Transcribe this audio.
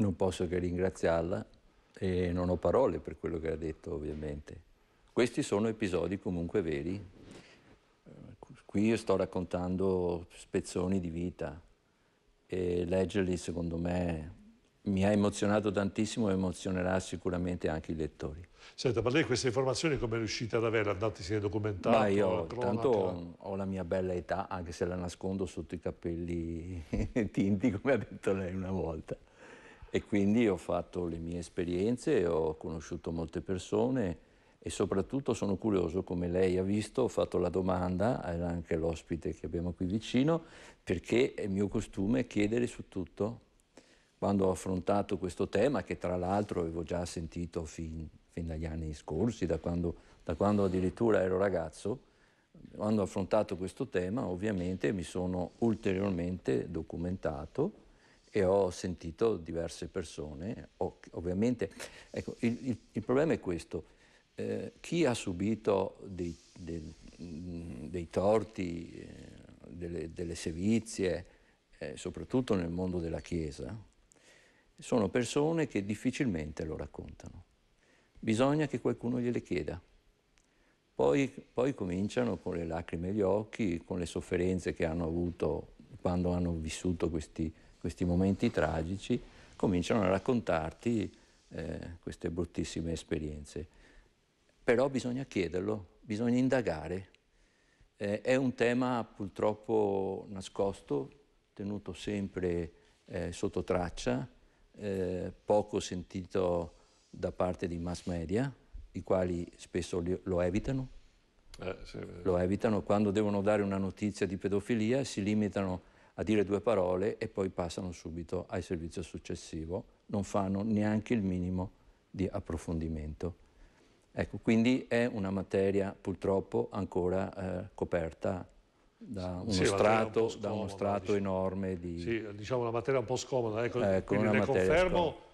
Non posso che ringraziarla e non ho parole per quello che ha detto ovviamente. Questi sono episodi comunque veri. Eh, qui io sto raccontando spezzoni di vita e leggerli secondo me mi ha emozionato tantissimo e emozionerà sicuramente anche i lettori. Senta, ma lei queste informazioni come è riuscita ad avere? Andatisi a documentare? Ma io tanto ho la mia bella età, anche se la nascondo sotto i capelli tinti, come ha detto lei una volta. E quindi ho fatto le mie esperienze, ho conosciuto molte persone e soprattutto sono curioso, come lei ha visto, ho fatto la domanda, era anche l'ospite che abbiamo qui vicino, perché è mio costume chiedere su tutto. Quando ho affrontato questo tema, che tra l'altro avevo già sentito fin, fin dagli anni scorsi, da quando, da quando addirittura ero ragazzo, quando ho affrontato questo tema ovviamente mi sono ulteriormente documentato e ho sentito diverse persone, ovviamente, ecco, il, il, il problema è questo, eh, chi ha subito dei, dei, mm, dei torti, eh, delle, delle sevizie, eh, soprattutto nel mondo della Chiesa, sono persone che difficilmente lo raccontano. Bisogna che qualcuno gliele chieda. Poi, poi, cominciano con le lacrime agli occhi, con le sofferenze che hanno avuto quando hanno vissuto questi questi momenti tragici, cominciano a raccontarti eh, queste bruttissime esperienze. Però bisogna chiederlo, bisogna indagare. Eh, è un tema purtroppo nascosto, tenuto sempre eh, sotto traccia, eh, poco sentito da parte dei mass media, i quali spesso lo evitano. Eh, sì, lo evitano quando devono dare una notizia di pedofilia, si limitano a a dire due parole e poi passano subito al servizio successivo, non fanno neanche il minimo di approfondimento. Ecco, quindi è una materia purtroppo ancora eh, coperta da uno sì, strato, un scomoda, da uno strato diciamo. enorme di... Sì, diciamo una materia un po' scomoda, ecco, ecco quindi ne confermo... Scomoda